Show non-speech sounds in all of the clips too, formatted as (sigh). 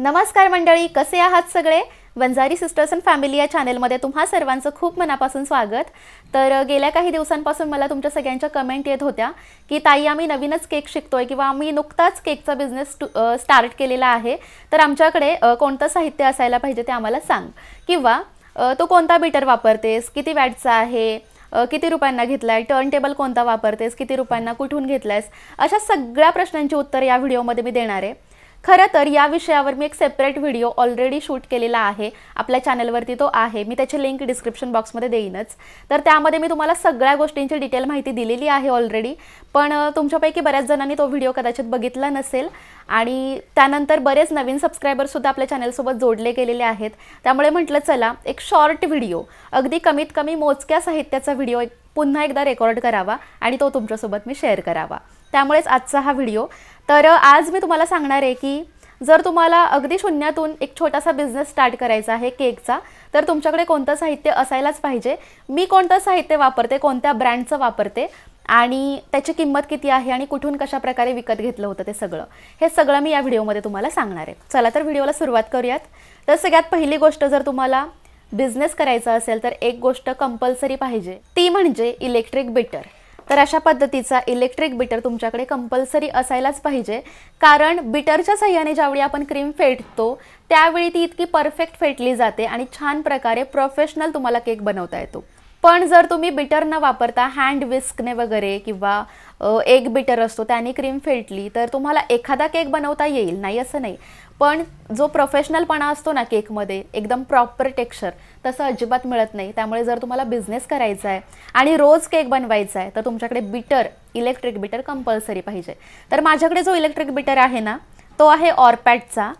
नमस्कार मंडळी कसे आहात सगळे वंजारी सिस्टर्स अँड फॅमिली या चॅनलमध्ये तुम्हा सर्वांचं खूप मनापासून स्वागत तर गेल्या काही दिवसांपासून मला तुमच्या सगळ्यांच्या कमेंट येत होत्या की ताई आम्ही नवीनच केक शिकतोय किंवा आम्ही नुकताच केकचा बिझनेस स्टार्ट केलेला आहे तर आमच्याकडे कोणतं साहित्य असायला पाहिजे ते आम्हाला सांग किंवा तो कोणता बीटर वापरतेस किती वॅटचा आहे किती रुपयांना घेतला आहे टर्न टेबल कोणता वापरतेस किती रुपयांना कुठून घेतलायस अशा सगळ्या प्रश्नांची उत्तर या व्हिडिओमध्ये मी देणार आहे खरं तर या विषयावर मी एक सेपरेट व्हिडिओ ऑलरेडी शूट केलेला आहे आपल्या चॅनलवरती तो आहे मी त्याची लिंक डिस्क्रिप्शन बॉक्समध्ये देईनच तर त्यामध्ये मी तुम्हाला सगळ्या गोष्टींची डिटेल माहिती दिलेली आहे ऑलरेडी पण तुमच्यापैकी बऱ्याच जणांनी तो व्हिडिओ कदाचित बघितला नसेल आणि त्यानंतर बरेच नवीन सबस्क्रायबरसुद्धा आपल्या चॅनलसोबत जोडले गेलेले आहेत त्यामुळे म्हटलं चला एक शॉर्ट व्हिडिओ अगदी कमीत कमी मोजक्या साहित्याचा व्हिडिओ एक पुन्हा एकदा रेकॉर्ड करावा आणि तो तुमच्यासोबत मी शेअर करावा त्यामुळेच आजचा हा व्हिडिओ तर आज मी तुम्हाला सांगणार आहे की जर तुम्हाला अगदी शून्यातून एक छोटासा बिझनेस स्टार्ट करायचा आहे केकचा तर तुमच्याकडे कोणतं साहित्य असायलाच पाहिजे मी कोणतं साहित्य वापरते कोणत्या ब्रँडचं वापरते आणि त्याची किंमत किती आहे आणि कुठून कशाप्रकारे विकत घेतलं होतं ते सगळं हे सगळं मी या व्हिडिओमध्ये तुम्हाला सांगणार आहे चला तर व्हिडिओला सुरुवात करूयात तर सगळ्यात पहिली गोष्ट जर तुम्हाला बिझनेस करायचा असेल तर एक गोष्ट कंपल्सरी पाहिजे ती म्हणजे इलेक्ट्रिक बेटर तर अशा पद्धतीचा इलेक्ट्रिक बीटर तुमच्याकडे कंपल्सरी असायलाच पाहिजे कारण बिटरच्या सह्याने ज्यावेळी आपण क्रीम फेटतो त्यावेळी ती इतकी परफेक्ट फेटली जाते आणि छान प्रकारे प्रोफेशनल तुम्हाला केक बनवता येतो पण जर तुम्ही बिटर न वापरता हँड विस्कने वगैरे किंवा एक बिटर असतो त्याने क्रीम फेटली तर तुम्हाला एखादा केक बनवता येईल नाही असं नाही पण जो प्रोफेशनलपणा असतो ना केकमध्ये एकदम प्रॉपर टेक्स्चर तसं अजिबात मिळत नाही त्यामुळे जर तुम्हाला बिझनेस करायचा आहे आणि रोज केक बनवायचा आहे तर तुमच्याकडे बिटर इलेक्ट्रिक बिटर कंपल्सरी पाहिजे तर माझ्याकडे जो इलेक्ट्रिक बिटर आहे ना तो आहे ऑरपॅटचा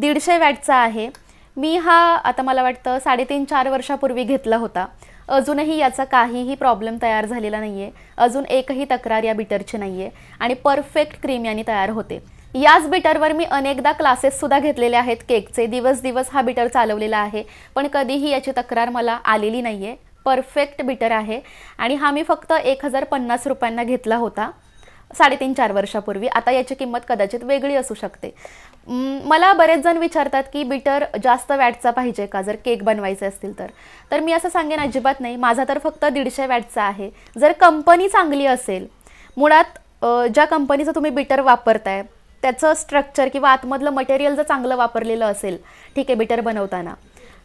दीडशे वॅटचा आहे मी हा आता मला वाटतं साडेतीन चार वर्षापूर्वी घेतला होता अजूनही याचा काहीही प्रॉब्लेम तयार झालेला नाही आहे अजून एकही तक्रार या बिटरची नाही आहे आणि परफेक्ट क्रीम याने तयार होते याच बीटरवर मी अनेकदा क्लासेस सुद्धा घेतलेले आहेत केकचे दिवस दिवस हा बीटर चालवलेला आहे पण कधीही याची तक्रार मला आलेली नाही आहे परफेक्ट बीटर आहे आणि हा मी फक्त एक हजार पन्नास रुपयांना घेतला होता साडेतीन चार वर्षापूर्वी आता याची किंमत कदाचित वेगळी असू शकते मला बरेच जण विचारतात की बीटर जास्त वॅटचा पाहिजे का जर केक बनवायचे असतील तर तर मी असं सांगेन अजिबात नाही माझा तर फक्त दीडशे वॅटचा आहे जर कंपनी चांगली असेल मुळात ज्या कंपनीचं तुम्ही बीटर वापरताय त्याचं स्ट्रक्चर किंवा आतमधलं मटेरियल जर चांगलं वापरलेलं असेल ठीक आहे बिटर बनवताना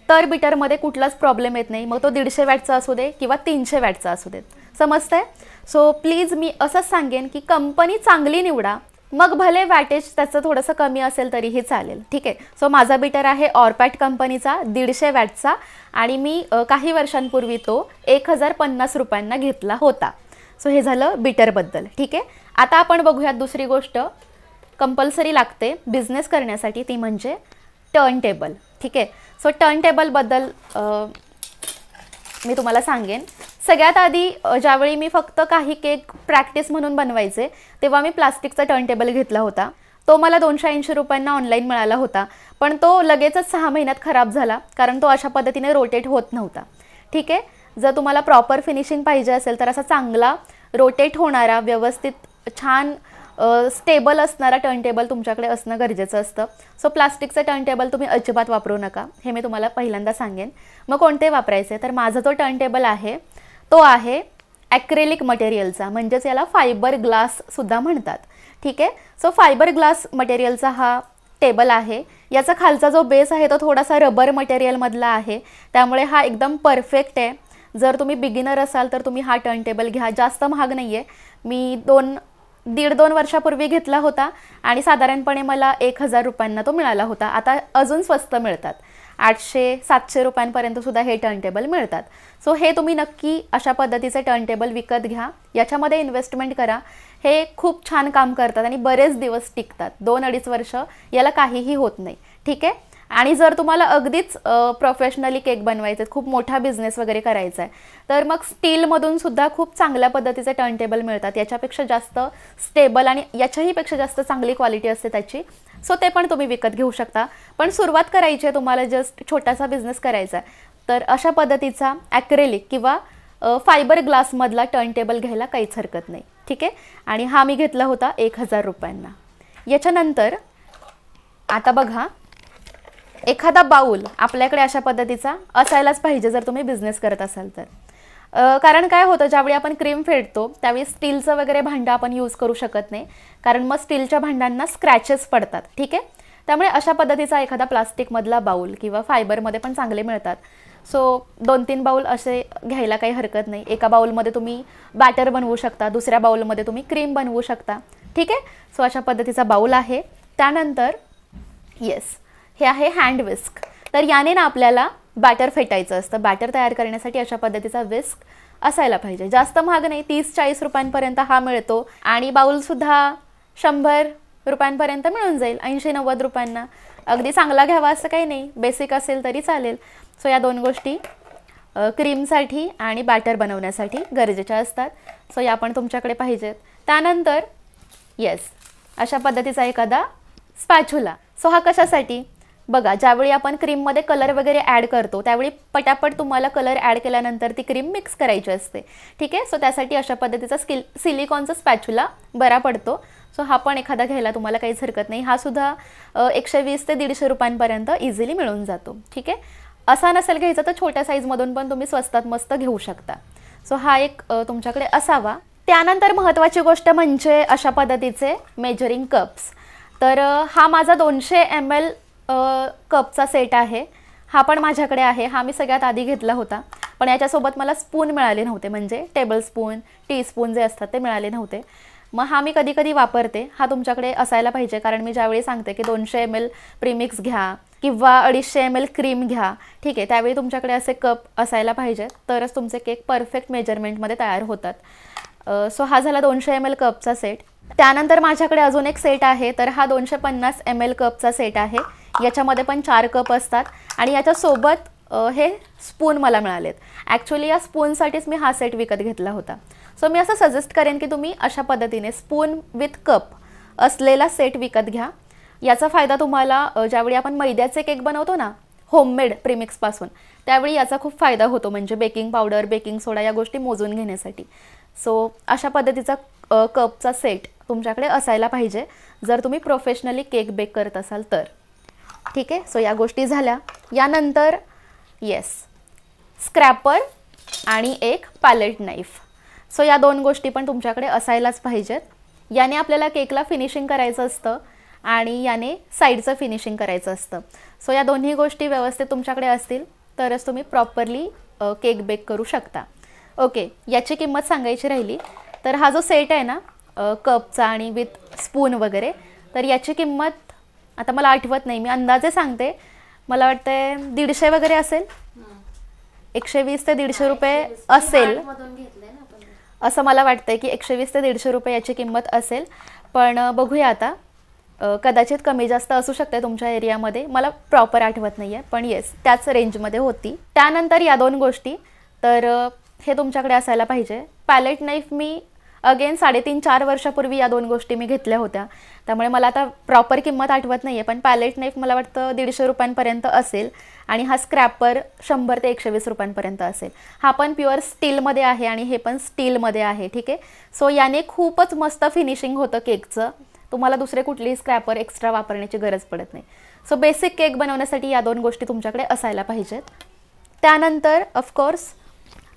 तर बिटरमध्ये कुठलाच प्रॉब्लेम येत नाही मग तो दीडशे वॅटचा असू दे किंवा तीनशे वॅटचा असू दे समजतंय सो प्लीज मी असंच सांगेन की कंपनी चांगली निवडा मग भले वॅटेज त्याचं थोडंसं कमी असेल तरीही चालेल ठीक आहे सो माझा बिटर आहे ऑरपॅट कंपनीचा दीडशे वॅटचा आणि मी काही वर्षांपूर्वी तो एक हजार पन्नास रुपयांना घेतला होता सो हे झालं बिटरबद्दल ठीक आहे आता आपण बघूयात दुसरी गोष्ट कंपल्सरी लागते बिझनेस करण्यासाठी ती म्हणजे टर्न टेबल ठीक आहे सो टर्न टेबलबद्दल मी तुम्हाला सांगेन सगळ्यात आधी ज्यावेळी मी फक्त काही केक प्रॅक्टिस म्हणून बनवायचे तेव्हा मी प्लास्टिकचा टर्न टेबल घेतला होता तो मला दोनशे ऐंशी रुपयांना ऑनलाईन मिळाला होता पण तो लगेचच सहा महिन्यात खराब झाला कारण तो अशा पद्धतीने रोटेट होत नव्हता ठीक आहे जर तुम्हाला प्रॉपर फिनिशिंग पाहिजे असेल तर असा चांगला रोटेट होणारा व्यवस्थित छान स्टेबल असणारा टर्नटेबल तुमच्याकडे असणं गरजेचं असतं सो प्लास्टिकचं टर्नटेबल तुम्ही अजिबात वापरू नका हे मी तुम्हाला पहिल्यांदा सांगेन मग कोणते वापरायचे तर माझा जो टर्नटेबल आहे तो आहे ॲक्रेलिक मटेरियलचा म्हणजेच याला फायबर ग्लाससुद्धा म्हणतात ठीक आहे सो फायबर ग्लास मटेरियलचा हा टेबल आहे याचा खालचा जो बेस आहे तो थोडासा रबर मटेरियलमधला आहे त्यामुळे हा एकदम परफेक्ट आहे जर तुम्ही बिगिनर असाल तर तुम्ही हा टर्न टेबल घ्या जास्त महाग नाही आहे मी दोन दीड दोन वर्षापूर्वी घेतला होता आणि साधारणपणे मला एक हजार रुपयांना तो मिळाला होता आता अजून स्वस्त मिळतात आठशे सातशे रुपयांपर्यंत सुद्धा हे टर्न टेबल मिळतात सो हे तुम्ही नक्की अशा पद्धतीचे टर्न टेबल विकत घ्या याच्यामध्ये इन्व्हेस्टमेंट करा हे खूप छान काम करतात आणि बरेच दिवस टिकतात दोन अडीच वर्ष याला काहीही होत नाही ठीक आहे आणि जर तुम्हाला अगदीच प्रोफेशनली केक बनवायचे खूप मोठा बिझनेस वगैरे करायचा आहे तर मग स्टीलमधून सुद्धा खूप चांगल्या पद्धतीचे टर्नटेबल मिळतात याच्यापेक्षा जास्त स्टेबल आणि याच्याहीपेक्षा जास्त चांगली क्वालिटी असते त्याची सो ते पण तुम्ही विकत घेऊ शकता पण सुरुवात करायची आहे तुम्हाला जस्ट छोटासा बिझनेस करायचा आहे तर अशा पद्धतीचा ॲक्रेलिक किंवा फायबर ग्लासमधला टर्नटेबल घ्यायला काहीच हरकत नाही ठीक आहे आणि हा मी घेतला होता एक हजार रुपयांना याच्यानंतर आता बघा एखादा बाऊल आपल्याकडे अशा पद्धतीचा असायलाच पाहिजे जर तुम्ही बिझनेस करत असाल तर कारण काय होतं ज्यावेळी आपण क्रीम फेडतो त्यावेळी स्टीलचं वगैरे भांडं आपण यूज करू शकत नाही कारण मग स्टीलच्या भांड्यांना स्क्रॅचेस पडतात ठीक आहे त्यामुळे अशा पद्धतीचा एखादा प्लास्टिकमधला बाऊल किंवा फायबरमध्ये पण चांगले मिळतात सो दोन तीन बाऊल असे घ्यायला काही हरकत नाही एका बाऊलमध्ये तुम्ही बॅटर बनवू शकता दुसऱ्या बाऊलमध्ये तुम्ही क्रीम बनवू शकता ठीक आहे सो अशा पद्धतीचा बाऊल आहे त्यानंतर येस हे आहे हँड विस्क तर याने ना आपल्याला बॅटर फेटायचं असतं बॅटर तयार करण्यासाठी अशा पद्धतीचा विस्क असायला पाहिजे जास्त महाग नाही तीस चाळीस रुपयांपर्यंत हा मिळतो आणि बाऊलसुद्धा शंभर रुपयांपर्यंत मिळून जाईल ऐंशी नव्वद रुपयांना अगदी चांगला घ्यावा असं काही नाही बेसिक असेल तरी चालेल सो या दोन गोष्टी क्रीमसाठी आणि बॅटर बनवण्यासाठी गरजेच्या असतात सो या पण तुमच्याकडे पाहिजेत त्यानंतर येस अशा पद्धतीचा एखादा स्पॅचुला सो हा कशासाठी बघा ज्यावेळी आपण क्रीममध्ये कलर वगैरे ॲड करतो त्यावेळी पटापट तुम्हाला कलर ॲड केल्यानंतर ती क्रीम मिक्स करायची असते ठीक आहे सो त्यासाठी अशा पद्धतीचा स्किल सिलिकॉनचा स्पॅच्युला बरा पडतो सो हा पण एखादा घ्यायला तुम्हाला काहीच हरकत नाही हा सुद्धा एकशे वीस ते दीडशे रुपयांपर्यंत इझिली मिळून जातो ठीक आहे असा नसेल घ्यायचा तर छोट्या साईजमधून पण तुम्ही स्वस्तात मस्त घेऊ शकता सो हा एक तुमच्याकडे असावा त्यानंतर महत्त्वाची गोष्ट म्हणजे अशा पद्धतीचे मेजरिंग कप्स तर हा माझा दोनशे एम एल कपचा सेट आहे हा पण माझ्याकडे आहे हा मी सगळ्यात आधी घेतला होता पण याच्यासोबत मला स्पून मिळाले नव्हते म्हणजे टेबल स्पून टी स्पून जे असतात ते मिळाले नव्हते मग हा मी कधी कधी वापरते हा तुमच्याकडे असायला पाहिजे कारण मी ज्यावेळी सांगते की दोनशे एम एल प्रीमिक्स घ्या किंवा अडीचशे एम एल क्रीम घ्या ठीक आहे त्यावेळी तुमच्याकडे असे कप असायला पाहिजे तरच तुमचे केक परफेक्ट मेजरमेंटमध्ये तयार होतात सो हा झाला दोनशे एम एल कपचा सेट त्यानंतर माझ्याकडे अजून एक सेट आहे तर हा दोनशे पन्नास एम एल कपचा सेट आहे याच्यामध्ये पण चार कप असतात आणि याच्यासोबत हे स्पून मला मिळालेत ॲक्च्युली या स्पूनसाठीच मी हा सेट विकत घेतला होता सो मी असं सजेस्ट करेन की तुम्ही अशा पद्धतीने स्पून विथ कप असलेला सेट विकत घ्या याचा फायदा तुम्हाला ज्यावेळी आपण मैद्याचे केक बनवतो ना होममेड प्रिमिक्सपासून त्यावेळी याचा खूप फायदा होतो म्हणजे बेकिंग पावडर बेकिंग सोडा या गोष्टी मोजून घेण्यासाठी सो अशा पद्धतीचा कपचा सेट तुमच्याकडे असायला पाहिजे जर तुम्ही प्रोफेशनली केक बेक करत असाल तर ठीक आहे सो या गोष्टी झाल्या यानंतर येस स्क्रॅपर आणि एक पॅलेट नाईफ सो या दोन गोष्टी पण तुमच्याकडे असायलाच पाहिजेत याने आपल्याला केकला फिनिशिंग करायचं असतं आणि याने साईडचं फिनिशिंग करायचं असतं सो या दोन्ही गोष्टी व्यवस्थित तुमच्याकडे असतील तरच तुम्ही प्रॉपरली केक बेक करू शकता ओके याची किंमत सांगायची राहिली तर हा जो सेट आहे ना कपचा आणि विथ स्पून वगैरे तर याची किंमत आता मला आठवत नाही मी अंदाजे सांगते मला वाटतंय दीडशे वगैरे असेल एकशे वीस ते दीडशे रुपये असेल असं मला वाटतंय की एकशे वीस ते दीडशे रुपये याची किंमत असेल पण बघूया आता कदाचित कमी जास्त असू शकते तुमच्या एरियामध्ये मला प्रॉपर आठवत नाही आहे पण येस त्याच रेंजमध्ये होती त्यानंतर या दोन गोष्टी तर हे तुमच्याकडे असायला पाहिजे पॅलेट नाईफ मी अगेन साडेतीन चार वर्षापूर्वी या दोन गोष्टी मी घेतल्या होत्या त्यामुळे मला आता प्रॉपर किंमत आठवत नाही आहे पण पॅलेट नाईफ मला वाटतं दीडशे रुपयांपर्यंत असेल आणि हा स्क्रॅपर शंभर ते एकशे वीस रुपयांपर्यंत असेल हा पण प्युअर स्टीलमध्ये आहे आणि हे पण स्टीलमध्ये आहे ठीक आहे सो याने खूपच मस्त फिनिशिंग होतं केकचं तुम्हाला दुसरे कुठलेही स्क्रॅपर एक्स्ट्रा वापरण्याची गरज पडत नाही सो बेसिक केक बनवण्यासाठी या दोन गोष्टी तुमच्याकडे असायला पाहिजेत त्यानंतर ऑफकोर्स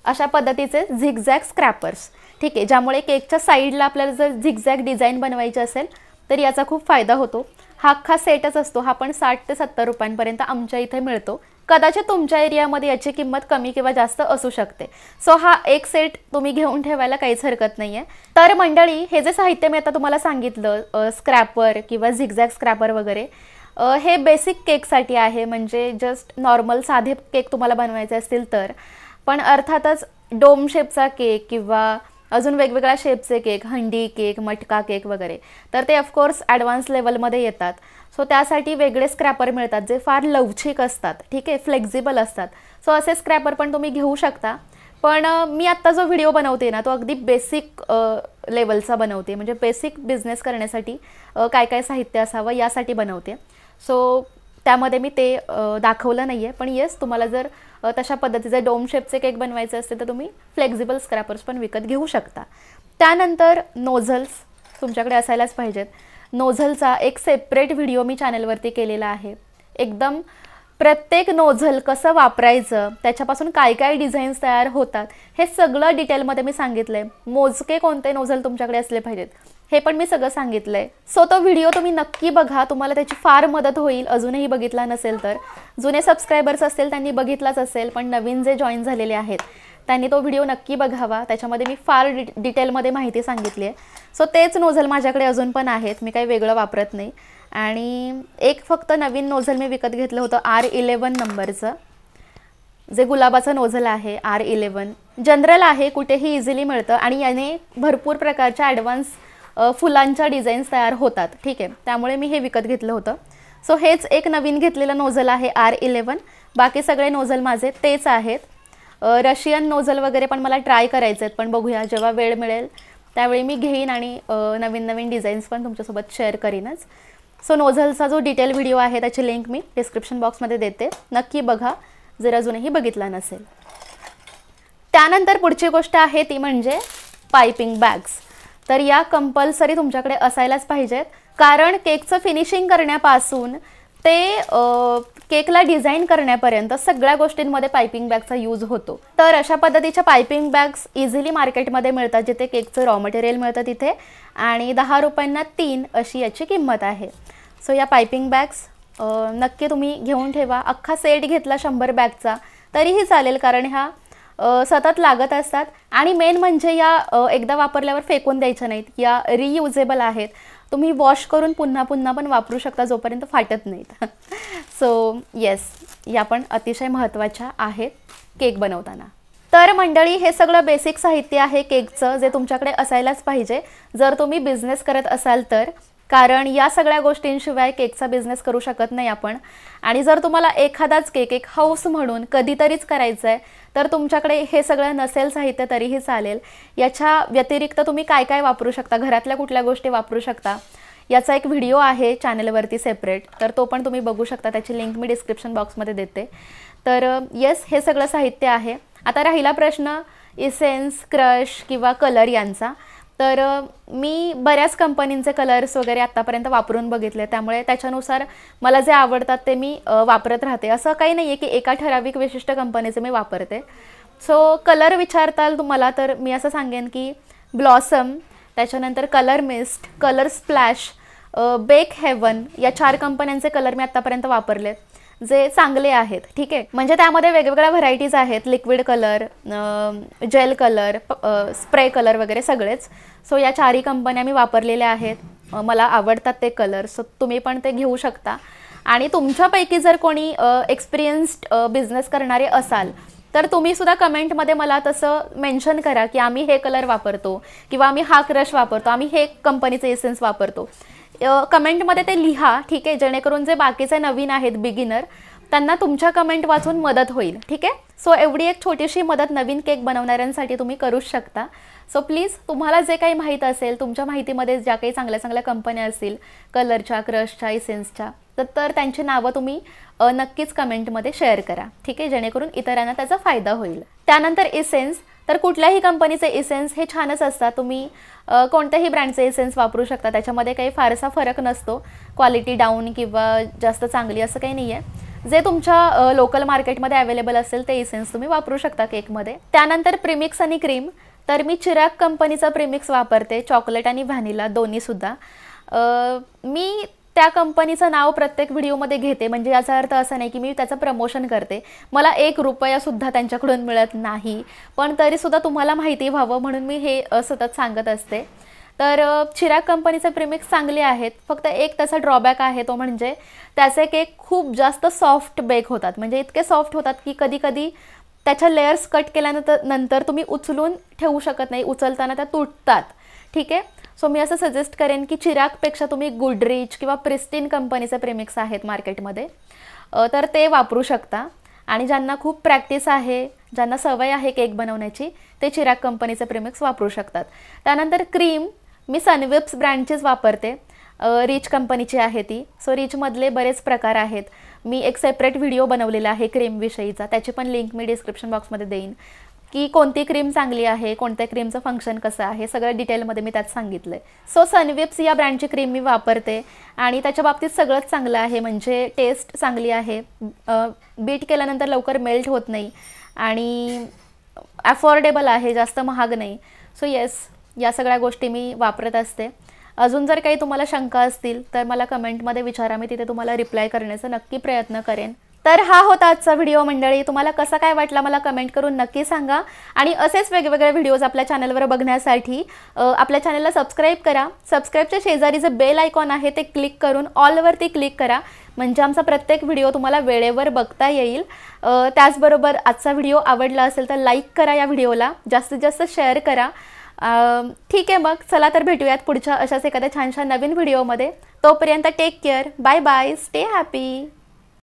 अशा पद्धतीचे झिगझॅग स्क्रॅपर्स ठीक आहे ज्यामुळे केकच्या साईडला आपल्याला जर झिगझॅग डिझाईन बनवायची असेल तर याचा खूप फायदा होतो हा अख्खा सेटच असतो हा पण साठ ते सत्तर रुपयांपर्यंत आमच्या इथे मिळतो कदाचित तुमच्या एरियामध्ये याची किंमत कमी किंवा जास्त असू शकते सो हा एक सेट तुम्ही घेऊन ठेवायला काहीच हरकत नाही आहे तर मंडळी हे जे साहित्य मी आता तुम्हाला सांगितलं स्क्रॅपर किंवा झिगझॅग स्क्रॅपर वगैरे हे बेसिक केकसाठी आहे म्हणजे जस्ट नॉर्मल साधे केक तुम्हाला बनवायचे असतील तर पण अर्थातच डोम शेपचा केक किंवा अजून वेगवेगळ्या शेपचे केक हंडी केक मटका केक वगैरे तर ते ऑफकोर्स ॲडव्हान्स लेवलमध्ये येतात सो त्यासाठी वेगळे स्क्रॅपर मिळतात जे फार लवचिक असतात ठीक आहे फ्लेक्झिबल असतात सो असे स्क्रॅपर पण तुम्ही घेऊ शकता पण मी आत्ता जो व्हिडिओ बनवते ना तो अगदी बेसिक लेवलचा बनवते म्हणजे बेसिक बिझनेस करण्यासाठी काय काय साहित्य असावं यासाठी बनवते सो त्यामध्ये मी ते दाखवलं नाही आहे पण येस तुम्हाला जर तशा पद्धतीचे डोम शेपचे केक बनवायचे असते तर तुम्ही फ्लेक्झिबल स्क्रॅपर्स पण विकत घेऊ शकता त्यानंतर नोझल्स तुमच्याकडे असायलाच पाहिजेत नोझलचा एक सेपरेट व्हिडिओ मी चॅनलवरती केलेला आहे एकदम प्रत्येक नोझल कसं वापरायचं त्याच्यापासून काय काय डिझाईन्स तयार होतात हे सगळं डिटेलमध्ये मी सांगितलं आहे मोजके कोणते नोझल तुमच्याकडे असले पाहिजेत हे पण मी सगळं सांगितलं आहे सो तो व्हिडिओ तुम्ही नक्की बघा तुम्हाला त्याची फार मदत होईल अजूनही बघितला नसेल तर जुने सबस्क्रायबर्स असतील त्यांनी बघितलाच असेल पण नवीन जे जॉईन झालेले आहेत त्यांनी तो व्हिडिओ नक्की बघावा त्याच्यामध्ये मी फार डि डिटेलमध्ये माहिती सांगितली आहे सो तेच नोझल माझ्याकडे अजून पण आहेत मी काही वेगळं वापरत नाही आणि एक फक्त नवीन नोझल मी विकत घेतलं होतं आर इलेवन नंबरचं जे गुलाबाचं नोझल आहे आर इलेवन जनरल आहे कुठेही इझिली मिळतं आणि याने भरपूर प्रकारच्या ॲडव्हान्स फुलांच्या डिझाईन्स तयार होतात ठीक आहे त्यामुळे मी हे विकत घेतलं होतं सो हेच एक नवीन घेतलेलं नोझल आहे आर इलेवन बाकी सगळे नोझल माझे तेच आहेत रशियन नोझल वगैरे पण मला ट्राय करायचे आहेत पण बघूया जेव्हा वेळ मिळेल त्यावेळी मी घेईन आणि नवीन नवीन डिझाईन्स पण तुमच्यासोबत शेअर करीनच सो नोझलचा जो डिटेल व्हिडिओ आहे त्याची लिंक मी डिस्क्रिप्शन बॉक्समध्ये देते नक्की बघा जर अजूनही बघितला नसेल त्यानंतर पुढची गोष्ट आहे ती म्हणजे पायपिंग बॅग्स तर या कंपल्सरी तुमच्याकडे असायलाच पाहिजेत कारण केकचं फिनिशिंग करण्यापासून ते केकला डिझाईन करण्यापर्यंत सगळ्या गोष्टींमध्ये पायपिंग बॅगचा यूज होतो तर अशा पद्धतीच्या पायपिंग बॅग्स इझिली मार्केटमध्ये मिळतात जिथे केकचं रॉ मटेरियल मिळतं तिथे आणि दहा रुपयांना तीन अशी याची किंमत आहे सो या पायपिंग बॅग्स नक्की तुम्ही घेऊन ठेवा अख्खा सेट घेतला शंभर बॅगचा तरीही चालेल कारण ह्या सतत लागत असतात आणि मेन म्हणजे या एकदा वापरल्यावर फेकून द्यायच्या नाहीत या रियुजेबल आहेत तुम्ही वॉश करून पुन्हा पुन्हा पण वापरू शकता जोपर्यंत फाटत नाहीत सो (laughs) येस या पण अतिशय महत्त्वाच्या आहेत केक बनवताना तर मंडळी हे सगळं बेसिक साहित्य आहे केकचं जे तुमच्याकडे असायलाच पाहिजे जर तुम्ही बिझनेस करत असाल तर कारण या सगळ्या गोष्टींशिवाय केकचा बिझनेस करू शकत नाही आपण आणि जर तुम्हाला एखादाच केक एक हाऊस म्हणून कधीतरीच करायचं आहे तर तुमच्याकडे हे सगळं नसेल साहित्य तरीही चालेल याच्या व्यतिरिक्त तुम्ही काय काय वापरू शकता घरातल्या कुठल्या गोष्टी वापरू शकता याचा एक व्हिडिओ आहे चॅनलवरती सेपरेट तर तो पण तुम्ही बघू शकता त्याची लिंक मी डिस्क्रिप्शन बॉक्समध्ये देते तर येस हे सगळं साहित्य आहे आता राहिला प्रश्न इसेन्स क्रश किंवा कलर यांचा तर मी बऱ्याच कंपनींचे कलर्स वगैरे आत्तापर्यंत वापरून बघितले त्यामुळे त्याच्यानुसार मला जे आवडतात ते मी वापरत राहते असं काही नाही आहे की एका ठराविक विशिष्ट कंपनीचे मी वापरते सो कलर विचारताल तुम्हाला तर मी असं सांगेन की ब्लॉसम त्याच्यानंतर colour mist colour splash bake heaven या चार कंपन्यांचे कलर मी आत्तापर्यंत वापरलेत जे चांगले आहेत ठीक आहे म्हणजे त्यामध्ये वेगवेगळ्या व्हरायटीज आहेत liquid colour gel colour spray colour वगैरे सगळेच सो या चारही कंपन्या मी वापरलेल्या आहेत मला आवडतात ते कलर सो तुम्ही पण ते घेऊ शकता आणि तुमच्यापैकी जर कोणी एक्सपिरियन्स्ड बिझनेस करणारे असाल तर तुम्ही सुद्धा कमेंटमध्ये मला तसं मेन्शन करा की आम्ही हे कलर वापरतो किंवा आम्ही हा क्रश वापरतो आम्ही हे कंपनीचे एसेन्स वापरतो कमेंटमध्ये ते लिहा ठीक आहे जेणेकरून जे बाकीचे नवीन आहेत बिगिनर त्यांना तुमच्या कमेंट वाचून मदत होईल ठीक आहे सो एवढी एक छोटीशी मदत नवीन केक बनवणाऱ्यांसाठी तुम्ही करूच शकता सो प्लीज तुम्हाला जे काही माहीत असेल तुमच्या माहितीमध्ये ज्या काही चांगल्या चांगल्या कंपन्या असतील कलरच्या क्रशच्या इसेन्सच्या तर त्यांची नावं तुम्ही नक्कीच कमेंटमध्ये शेअर करा ठीक आहे जेणेकरून इतरांना त्याचा फायदा होईल त्यानंतर इसेन्स तर कुठल्याही कंपनीचे एसेन्स हे छानच असतात तुम्ही कोणत्याही ब्रँडचे एसेन्स वापरू शकता त्याच्यामध्ये काही फारसा फरक नसतो क्वालिटी डाऊन किंवा जास्त चांगली असं काही नाही आहे जे तुमच्या लोकल मार्केटमध्ये अवेलेबल असेल ते एसेन्स तुम्ही वापरू शकता केकमध्ये त्यानंतर प्रिमिक्स आणि क्रीम तर मी चिराग कंपनीचा प्रिमिक्स वापरते चॉकलेट आणि व्हॅनिला दोन्हीसुद्धा मी त्या कंपनीचं नाव प्रत्येक व्हिडिओमध्ये घेते म्हणजे याचा अर्थ असा नाही की मी त्याचं प्रमोशन करते मला एक रुपयासुद्धा त्यांच्याकडून मिळत नाही पण तरीसुद्धा तुम्हाला माहिती व्हावं म्हणून मी हे सतत सांगत असते तर चिराग कंपनीचे प्रिमिक्स चांगले आहेत फक्त एक त्याचा ड्रॉबॅक आहे तो म्हणजे त्याचे केक खूप जास्त सॉफ्ट बेक होतात म्हणजे इतके सॉफ्ट होतात की कधी कधी त्याच्या लेअर्स कट केल्यानंतर नंतर तुम्ही उचलून ठेवू शकत नाही उचलताना त्या तुटतात ठीक आहे सो मी असं सजेस्ट करेन की चिरागपेक्षा तुम्ही गुडरीच किंवा प्रिस्टीन कंपनीचे प्रेमिक्स आहेत मार्केटमध्ये तर ते वापरू शकता आणि ज्यांना खूप प्रॅक्टिस आहे ज्यांना सवय आहे केक बनवण्याची ते चिराग कंपनीचे प्रेमिक्स वापरू शकतात त्यानंतर क्रीम मी सनविप्स ब्रँडचीच वापरते रिच कंपनीची आहे ती सो रिचमधले बरेच प्रकार आहेत मी एक सेपरेट व्हिडिओ बनवलेला आहे क्रीमविषयीचा त्याची पण लिंक मी डिस्क्रिप्शन बॉक्समध्ये देईन की कोणती क्रीम चांगली आहे कोणत्या क्रीमचं फंक्शन कसं आहे सगळं डिटेलमध्ये मी त्यात सांगितलं आहे सो सनविप्स या ब्रँडची क्रीम मी वापरते आणि त्याच्या बाबतीत सगळंच चांगलं आहे म्हणजे टेस्ट चांगली आहे बीट केल्यानंतर लवकर मेल्ट होत नाही आणि अफोर्डेबल आहे जास्त महाग नाही सो येस या सगळ्या गोष्टी मी वापरत असते अजून जर काही तुम्हाला शंका असतील तर मला कमेंटमध्ये विचारा मी तिथे तुम्हाला रिप्लाय करण्याचा नक्की प्रयत्न करेन तर हा होता आजचा व्हिडिओ मंडळी तुम्हाला कसा काय वाटला मला कमेंट करून नक्की सांगा आणि असेच वेगवेगळे व्हिडिओज आपल्या चॅनलवर बघण्यासाठी आपल्या चॅनलला सबस्क्राईब करा सबस्क्राईबच्या शेजारी जे बेल आयकॉन आहे ते क्लिक करून ऑलवरती क्लिक करा म्हणजे आमचा प्रत्येक व्हिडिओ तुम्हाला वेळेवर बघता येईल त्याचबरोबर आजचा व्हिडिओ आवडला असेल तर लाईक करा या व्हिडिओला जास्तीत जास्त शेअर करा ठीक आहे मग चला तर भेटूयात पुढच्या अशाच एखाद्या छानशा नवीन व्हिडिओमध्ये तोपर्यंत take care bye bye stay happy